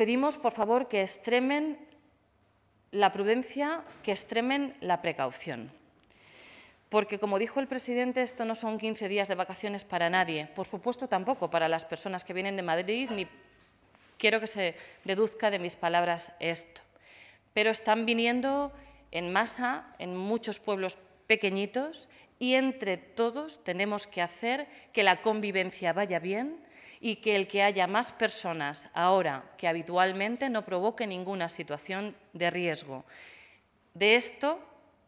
pedimos, por favor, que extremen la prudencia, que extremen la precaución. Porque, como dijo el presidente, esto no son 15 días de vacaciones para nadie, por supuesto tampoco para las personas que vienen de Madrid, ni quiero que se deduzca de mis palabras esto. Pero están viniendo en masa en muchos pueblos pequeñitos y entre todos tenemos que hacer que la convivencia vaya bien y que el que haya más personas ahora que habitualmente no provoque ninguna situación de riesgo. De esto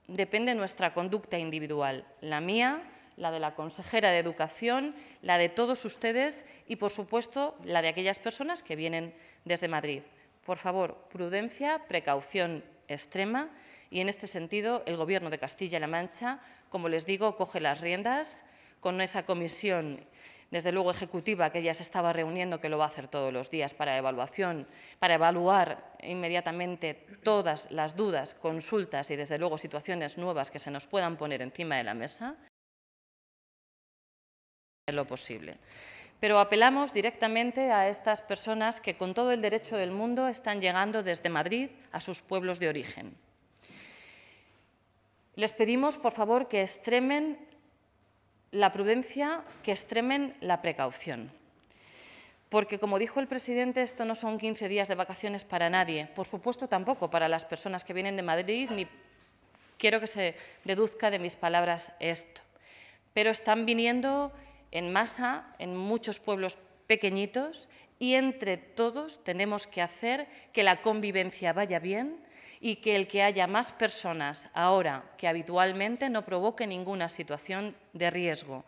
depende nuestra conducta individual, la mía, la de la consejera de Educación, la de todos ustedes y, por supuesto, la de aquellas personas que vienen desde Madrid. Por favor, prudencia, precaución extrema y, en este sentido, el Gobierno de Castilla-La Mancha, como les digo, coge las riendas con esa comisión desde luego ejecutiva que ya se estaba reuniendo, que lo va a hacer todos los días para evaluación, para evaluar inmediatamente todas las dudas, consultas y desde luego situaciones nuevas que se nos puedan poner encima de la mesa, lo posible. Pero apelamos directamente a estas personas que con todo el derecho del mundo están llegando desde Madrid a sus pueblos de origen. Les pedimos, por favor, que extremen la prudencia que extremen la precaución. Porque, como dijo el presidente, esto no son 15 días de vacaciones para nadie, por supuesto tampoco para las personas que vienen de Madrid, ni quiero que se deduzca de mis palabras esto. Pero están viniendo en masa en muchos pueblos pequeñitos y entre todos tenemos que hacer que la convivencia vaya bien y que el que haya más personas ahora que habitualmente no provoque ninguna situación de riesgo